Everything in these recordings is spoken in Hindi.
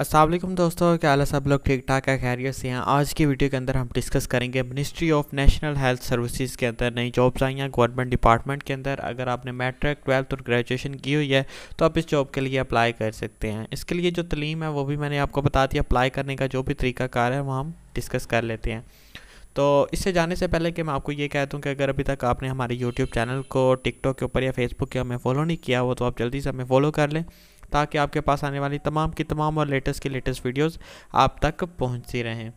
असलम दोस्तों क्या हाल सब लोग ठीक ठाक है खैरियत से हैं आज की वीडियो के अंदर हम डिस्कस करेंगे ministry of national health services के अंदर नई जॉब्स आई हैं गवर्नमेंट डिपार्टमेंट के अंदर अगर आपने मैट्रिक ट्वेल्थ और ग्रेजुएशन की हुई है तो आप इस जॉब के लिए अप्लाई कर सकते हैं इसके लिए जो तलीम है वो भी मैंने आपको बता दिया अप्लाई करने का जो भी तरीकाकार है वो हम डिस्कस कर लेते हैं तो इससे जाने से पहले कि मैं आपको ये कह दूँ कि अगर अभी तक आपने हमारे यूट्यूब चैनल को टिकटॉक के ऊपर या फेसबुक के हमें फॉलो नहीं किया हो तो आप जल्दी से हमें फॉलो कर लें ताकि आपके पास आने वाली तमाम की तमाम और लेटेस्ट की लेटेस्ट वीडियोस आप तक पहुंचती रहें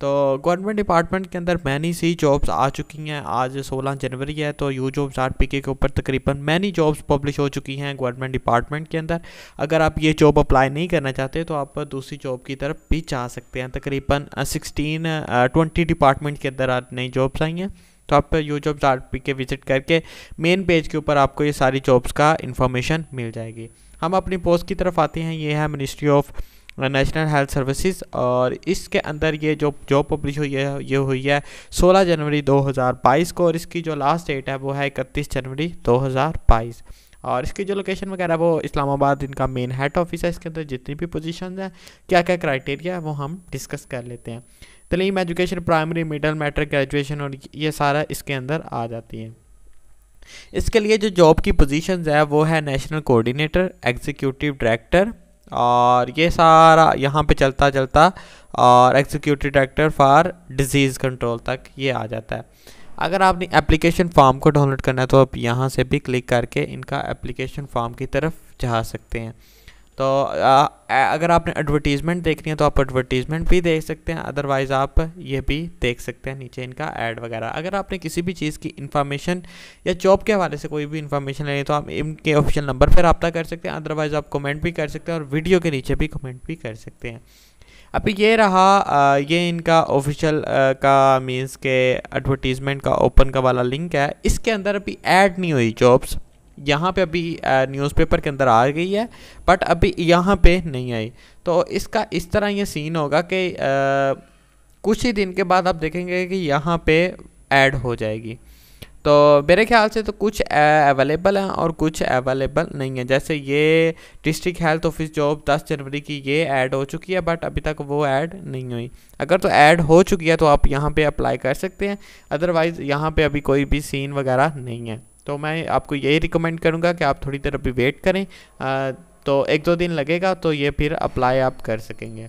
तो गवर्नमेंट डिपार्टमेंट के अंदर मैनी सी जॉब्स आ चुकी हैं आज 16 जनवरी है तो यू जॉब्स आर पी के ऊपर तकरीबन मैनी जॉब्स पब्लिश हो चुकी हैं गवर्नमेंट डिपार्टमेंट के अंदर अगर आप ये जॉब अप्लाई नहीं करना चाहते तो आप दूसरी जॉब की तरफ भी जा सकते हैं तकरीबन सिक्सटीन ट्वेंटी डिपार्टमेंट के अंदर आज नई जॉब्स आई हैं तो आप यू जॉब्स आर पी के विजिट करके मेन पेज के ऊपर आपको ये सारी जॉब्स का इन्फॉर्मेशन मिल जाएगी हम अपनी पोस्ट की तरफ आते हैं ये है ministry of national health services और इसके अंदर ये जो जॉब पब्लिश हुई है ये हुई है 16 जनवरी 2022 को और इसकी जो लास्ट डेट है वो है इकतीस जनवरी 2022 और इसकी जो लोकेशन वगैरह वो इस्लामाबाद इनका मेन हेड ऑफिस है इसके अंदर जितनी भी पोजीशन हैं क्या क्या क्राइटेरिया है वो हम डिस्कस कर लेते हैं तलीम education primary middle matric graduation और ये सारा इसके अंदर आ जाती है इसके लिए जो जॉब की पोजीशंस है वो है नेशनल कोऑर्डिनेटर एग्जीक्यूटिव डायरेक्टर और ये सारा यहाँ पे चलता चलता और executive director for disease control तक ये आ जाता है अगर आपने एप्लीकेशन फॉर्म को डाउनलोड करना है तो आप यहाँ से भी क्लिक करके इनका एप्लीकेशन फॉर्म की तरफ जा सकते हैं तो आ, अगर आपने एडवर्टीज़मेंट देखनी है तो आप एडवर्टीज़मेंट भी देख सकते हैं अदरवाइज़ आप ये भी देख सकते हैं नीचे इनका ऐड वगैरह अगर आपने किसी भी चीज़ की इन्फॉर्मेशन या जॉब के हवाले से कोई भी इन्फॉर्मेशन लेनी तो आप इनके ऑफिशियल नंबर पर रबता कर सकते हैं अदरवाइज़ आप कमेंट भी कर सकते हैं और वीडियो के नीचे भी कमेंट भी कर सकते हैं अभी ये रहा ये इनका ऑफिशियल का मींस के एडवर्टीज़मेंट का ओपन का वाला लिंक है इसके अंदर अभी ऐड नहीं हुई जॉब्स यहाँ पे अभी न्यूज़पेपर के अंदर आ गई है बट अभी यहाँ पे नहीं आई तो इसका इस तरह ये सीन होगा कि कुछ ही दिन के बाद आप देखेंगे कि यहाँ पे ऐड हो जाएगी तो मेरे ख्याल से तो कुछ अवेलेबल हैं और कुछ अवेलेबल नहीं है जैसे ये डिस्ट्रिक्ट हेल्थ ऑफिस जॉब 10 जनवरी की ये ऐड हो चुकी है बट अभी तक वो ऐड नहीं हुई अगर तो ऐड हो चुकी है तो आप यहाँ पे अप्लाई कर सकते हैं अदरवाइज़ यहाँ पे अभी कोई भी सीन वगैरह नहीं है तो मैं आपको यही रिकमेंड करूँगा कि आप थोड़ी देर अभी वेट करें आ, तो एक दो दिन लगेगा तो ये फिर अप्लाई आप कर सकेंगे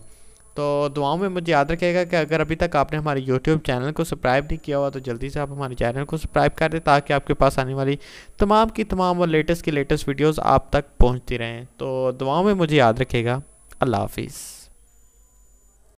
तो दुआओं में मुझे याद रखेगा कि अगर अभी तक आपने हमारे यूट्यूब चैनल को सब्सक्राइब नहीं किया हुआ तो जल्दी से आप हमारे चैनल को सब्सक्राइब कर दें ताकि आपके पास आने वाली तमाम की तमाम और लेटेस्ट की लेटेस्ट वीडियोज़ आप तक पहुँचती रहें तो दुआओं में मुझे याद रखेगा अल्लाह हाफिज़